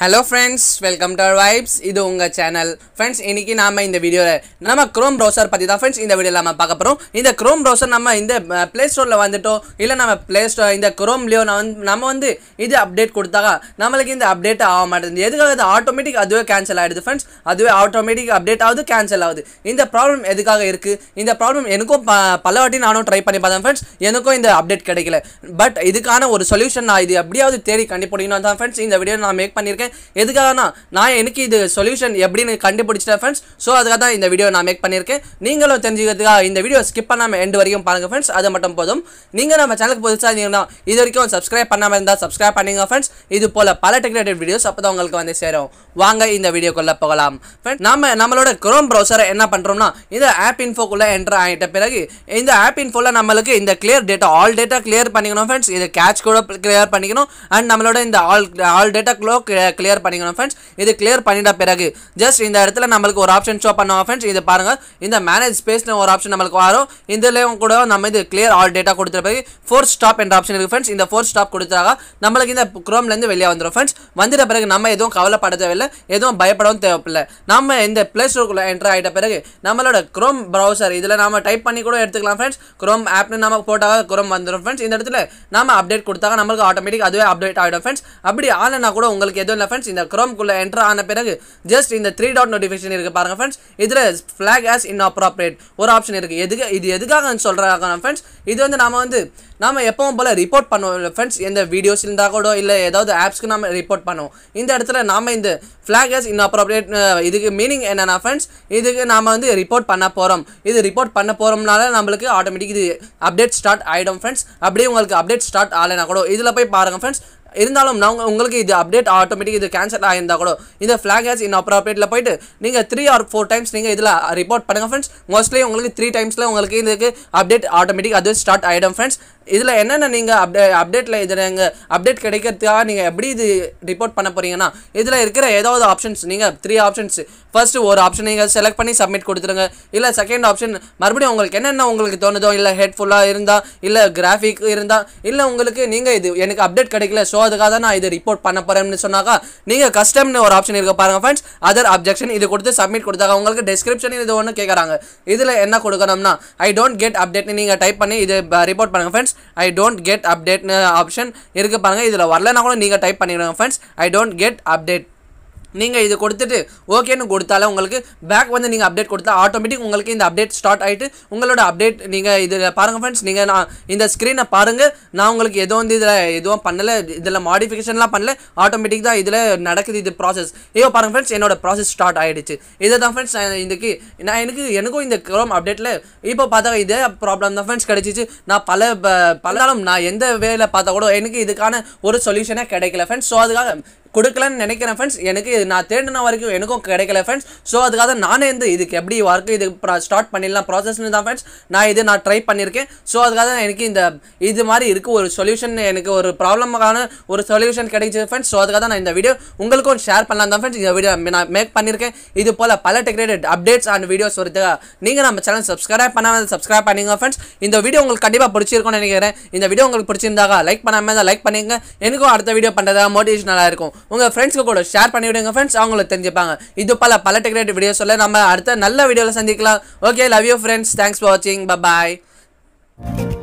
hello friends welcome to our vibes இது உங்கள் channel friends இன்றைக்கி நாம் இந்த வீடியோவில் நம்ம க்ரோம் ப்ரௌசர் பற்றி தான் ஃப்ரெண்ட்ஸ் இந்த வீடியோவில் நம்ம பார்க்க போகிறோம் இந்த க்ரோம் ப்ரௌசர் நம்ம இந்த ப்ளே ஸ்டோரில் வந்துட்டோம் இல்லை நம்ம ப்ளே ஸ்டோர் இந்த க்ரோம்லேயோ நம்ம வந்து இது அப்டேட் கொடுத்தாக்கா நம்மளுக்கு இந்த அப்டேட் ஆக மாட்டேங்குது எதுக்காக அது ஆட்டோமேட்டிக் அதுவே கேன்சல் ஆகிடுது ஃப்ரெண்ட்ஸ் அதுவே ஆட்டோமேட்டிக் அப்டேட் ஆகுது கேன்சல் ஆகுது இந்த ப்ராப்ளம் எதுக்காக இருக்குது இந்த ப்ராப்ளம் எனக்கும் பல வாட்டி நானும் ட்ரை பண்ணி பார்த்தேன் ஃப்ரெண்ட்ஸ் எனக்கும் இந்த அப்டேட் கிடைக்கல பட் இதுக்கான ஒரு சொல்யூஷன் நான் இது எப்படியாவது தேடி கண்டுபிடிக்கணும் தான் ஃப்ரெண்ட்ஸ் இந்த வீடியோ நான் மேக் பண்ணியிருக்கேன் எதுக்காகனா நான் எனக்கு இது சொல்யூஷன் எப்படின்னு கண்டுபிடிச்சிட்டேன் ஃப்ரெண்ட்ஸ் ஸோ அதுக்காக தான் இந்த வீடியோ நான் மேக் பண்ணியிருக்கேன் நீங்களும் தெரிஞ்சுக்கிறதுக்காக இந்த வீடியோ ஸ்கிப் பண்ணாமல் எண்டு வரைக்கும் பாருங்கள் ஃப்ரெண்ட்ஸ் அது மட்டும் போதும் நீங்கள் நம்ம சேனலுக்கு புதுசாக இருந்தீங்கன்னா இது வரைக்கும் சப்ஸ்கிரைப் பண்ணாமல் இருந்தால் சப்ஸ்கிரைப் பண்ணிங்க ஃப்ரெண்ட்ஸ் இது போல் பல டெக்னேட்டட் வீடியோஸ் அப்போ தான் உங்களுக்கு வந்து சேரும் வாங்க இந்த வீடியோக்குள்ளே போகலாம் ஃப்ரெண்ட் நம்ம நம்மளோட க்ரோம் ப்ரௌசரை என்ன பண்ணுறோம்னா இந்த ஆப் இன்ஃபோக்குள்ளே என்டர் ஆகிட்ட பிறகு இந்த ஆப் இன்ஃபோவில் நம்மளுக்கு இந்த clear data all data clear பண்ணிக்கணும் ஃப்ரெண்ட்ஸ் இது கேட்ச் கூட கிளியர் பண்ணிக்கணும் அண்ட் நம்மளோட இந்த ஆல் ஆல் டேட்டா க்ளோ கிளியர் பண்ணிக்கணும் ஃப்ரெண்ட்ஸ் இது கிளியர் பண்ணிட்ட பிறகு ஜஸ்ட் இந்த இடத்துல நம்மளுக்கு ஒரு ஆப்ஷன் ஷோ பண்ணுவோம் ஃப்ரெண்ட்ஸ் இது பாருங்கள் இந்த மேனேஜ் ஸ்பேஸ்னு ஒரு ஆப்ஷன் நம்மளுக்கு வரும் இதுலேயும் கூட நம்ம இது கிளியர் ஆல் டேட்டா கொடுத்துற பிறகு ஃபோர் ஸ்டாப் என்ற ஆப்ஷன் இருக்குது ஃப்ரெண்ட்ஸ் இந்த ஃபோர் ஸ்டாப் கொடுத்தாங்க நம்மளுக்கு இந்த குரோம்லேருந்து வெளியே வந்துடும் ஃப்ரெண்ட்ஸ் வந்துட்ட பிறகு நம்ம எதுவும் கவலைப்பட தேவையில்லை எதுவும் பயப்படவும் தேவையில்லை நம்ம இந்த பிளே ஸ்டோருக்குள்ளே என்டர் ஆகிட்ட பிறகு நம்மளோட குரோம் ப்ரௌசர் இதில் நம்ம டைப் பண்ணி கூட எடுத்துக்கலாம் ஃப்ரெண்ட்ஸ் குரோம் ஆப்னு நம்ம போட்டால் குரோம் வந்துடும் ஃப்ரெண்ட்ஸ் இந்த இடத்துல நம்ம அப்டேட் கொடுத்தாங்க நம்மளுக்கு ஆட்டோமேட்டிக் அதுவே அப்டேட் ஆகிடும் ஃப்ரெண்ட்ஸ் அப்படி ஆலைனா கூட உங்களுக்கு எதுவும் இல்லை ஃப்ரெண்ட்ஸ் இந்த குரோம்குள்ளே என்ட்ரு ஆன பிறகு ஜஸ்ட் இந்த த்ரீ டாட் நோட்டிஃபிகேஷன் இருக்கு பாருங்க ஃப்ரெண்ட்ஸ் இதில் ஃப்ளாக் ஆஸ் இன்அப்ராப்ரேட் ஒரு ஆப்ஷன் இருக்கு எதுக்கு இது எதுக்காக சொல்கிறாங்க ஃப்ரெண்ட்ஸ் இது வந்து நாம வந்து நாம எப்பவும் போல ரிப்போர்ட் பண்ணுவோம் ஃப்ரெண்ட்ஸ் எந்த வீடியோஸ் இருந்தால் கூட இல்லை ஏதாவது ஆப்ஸ்க்கு நாம ரிப்போர்ட் பண்ணுவோம் இந்த இடத்துல நாம இந்த ஃப்ளாக் ஆஸ் இன்அப்ராப்ரேட் இதுக்கு மீனிங் என்னன்னா ஃப்ரெண்ட்ஸ் இதுக்கு நாம வந்து ரிப்போர்ட் பண்ண போகிறோம் இது ரிப்போர்ட் பண்ண போகிறோம்னால நம்மளுக்கு ஆட்டோமேட்டிக் இது அப்டேட் ஸ்டார்ட் ஆகிடும் ஃப்ரெண்ட்ஸ் அப்படியே உங்களுக்கு அப்டேட் ஸ்டார்ட் ஆகலைனா கூட இதில் போய் பாருங்கள் ஃப்ரெண்ட்ஸ் இருந்தாலும் நான் உங்களுக்கு இது அப்டேட் ஆட்டோமேட்டிக் இது கேன்சல் ஆயிருந்தா கூட இந்த ஃபிளாக் ஹேஸ் இன் அப்ராப்ரேட்டில் போயிட்டு நீங்கள் த்ரீ ஆர் ஃபோர் டைம்ஸ் நீங்கள் இதில் ரிப்போர்ட் பண்ணுங்கள் ஃப்ரெண்ட்ஸ் மோஸ்ட்லி உங்களுக்கு த்ரீ டைம்ஸில் உங்களுக்கு இதுக்கு அப்டேட் ஆட்டோமேட்டிக் அது ஸ்டார்ட் ஆகிடும் ஃப்ரெண்ட்ஸ் இதில் என்னென்ன நீங்கள் அப்டே அப்டேட்டில் இதில் எங்கள் அப்டேட் கிடைக்கிறதுக்காக நீங்கள் எப்படி இது ரிப்போர்ட் பண்ண போகிறீங்கன்னா இதில் இருக்கிற ஏதாவது ஆப்ஷன்ஸ் நீங்கள் த்ரீ ஆப்ஷன்ஸ் ஃபஸ்ட்டு ஒரு ஆப்ஷன் நீங்கள் செலக்ட் பண்ணி சப்மிட் கொடுத்துருங்க இல்லை செகண்ட் ஆப்ஷன் மறுபடியும் உங்களுக்கு என்னென்ன உங்களுக்கு தோணுதோ இல்லை ஹெட்ஃபுல்லாக இருந்தால் இல்லை கிராஃபிக் இருந்தால் இல்லை உங்களுக்கு நீங்கள் இது எனக்கு அப்டேட் கிடைக்கல ஸோ அதுக்காக தான் நான் இது ரிப்போர்ட் பண்ண போகிறேன்னு சொன்னாக்கா நீங்கள் கஸ்டம்னு ஒரு ஆப்ஷன் இருக்க பாருங்கள் ஃப்ரெண்ட்ஸ் அதர் அப்ஜெக்ஷன் இது கொடுத்து சப்மிட் கொடுத்தாங்க உங்களுக்கு டிஸ்கிரிப்ஷன் இது ஒன்று கேட்குறாங்க இதில் என்ன கொடுக்கணும்னா ஐ டோன்ட் கெட் அப்டேட்னு நீங்கள் டைப் பண்ணி இது ரிப்போர்ட் பண்ணுங்கள் ஃப்ரெண்ட்ஸ் ஐ டோன்ட் கெட் அப்டேட்னு ஆப்ஷன் uh, இருக்குது பாருங்கள் இதில் வரலனா கூட நீங்கள் டைப் பண்ணிடுங்க friends I don't get update நீங்கள் இது கொடுத்துட்டு ஓகேன்னு கொடுத்தாலும் உங்களுக்கு பேக் வந்து நீங்கள் அப்டேட் கொடுத்தா ஆட்டோமேட்டிக் உங்களுக்கு இந்த அப்டேட் ஸ்டார்ட் ஆகிட்டு உங்களோட அப்டேட் நீங்கள் இதில் பாருங்கள் ஃப்ரெண்ட்ஸ் நீங்கள் நான் இந்த ஸ்க்ரீனை பாருங்கள் நான் உங்களுக்கு எதுவும் வந்து இதில் எதுவும் பண்ணலை இதில் மாடிஃபிகேஷன்லாம் பண்ணல ஆட்டோமேட்டிக் தான் இதில் நடக்குது இது ப்ராசஸ் ஐயோ பாருங்கள் ஃப்ரெண்ட்ஸ் என்னோட ப்ராசஸ் ஸ்டார்ட் ஆகிடுச்சு இதை தான் ஃப்ரெண்ட்ஸ் நான் இன்றைக்கி நான் எனக்கு எனக்கும் இந்த க்ரோம் அப்டேட்டில் இப்போ பார்த்தா இதே ப்ராப்ளம் தான் ஃப்ரெண்ட்ஸ் கிடச்சிச்சு நான் பல பலனாலும் நான் எந்த வேலை பார்த்தா கூட எனக்கு இதுக்கான ஒரு சொல்யூஷனே கிடைக்கல ஃப்ரெண்ட்ஸ் ஸோ அதுக்காக கொடுக்கலன்னு நினைக்கிறேன் ஃப்ரெண்ட்ஸ் எனக்கு இது நான் தேடின வரைக்கும் எனக்கும் கிடைக்கல ஃப்ரெண்ட்ஸ் ஸோ அதுக்காக நானே இருந்து இதுக்கு எப்படி ஒர்க்கு இது ஸ்டார்ட் பண்ணிடலாம் ப்ராசஸ்னு தான் ஃப்ரெண்ட்ஸ் நான் இது நான் ட்ரை பண்ணியிருக்கேன் ஸோ அதுக்காக எனக்கு இந்த இது மாதிரி இருக்குது ஒரு சொல்யூஷன் எனக்கு ஒரு ப்ராப்ளமுக்கான ஒரு சொல்யூஷன் கிடைச்சது ஃப்ரெண்ட்ஸ் ஸோ அதுக்காக நான் இந்த வீடியோ உங்களுக்கும் ஷேர் பண்ணலாம் தான் ஃப்ரெண்ட்ஸ் இந்த வீடியோ நான் மேக் பண்ணியிருக்கேன் இது போல் பல டெக்ரேட்டட் அப்டேட்ஸ் அண்ட் வீடியோஸ் வருது நீங்கள் நம்ம சேனல் சப்ஸ்கிரைப் பண்ணாமல் சப்ஸ்கிரைப் பண்ணிங்க ஃப்ரெண்ட்ஸ் இந்த வீடியோ உங்களுக்கு கண்டிப்பாக பிடிச்சிருக்கும்னு நினைக்கிறேன் இந்த வீடியோ உங்களுக்கு பிடிச்சிருந்தாக்கா லைக் பண்ணாமல் லைக் பண்ணிங்க எனக்கும் அடுத்த வீடியோ பண்ணுறதா நல்லா இருக்கும் உங்கள் ஃப்ரெண்ட்ஸ்க்கு கூட ஷேர் பண்ணிவிடுங்க ஃப்ரெண்ட்ஸ் அவங்களுக்கு தெரிஞ்சுப்பாங்க இது பல பல டெக்ரேட்டிவ் வீடியோஸ் சொல்ல நம்ம அடுத்த நல்ல வீடியோவில் சந்திக்கலாம் okay love you friends thanks for வாட்சிங் பாய்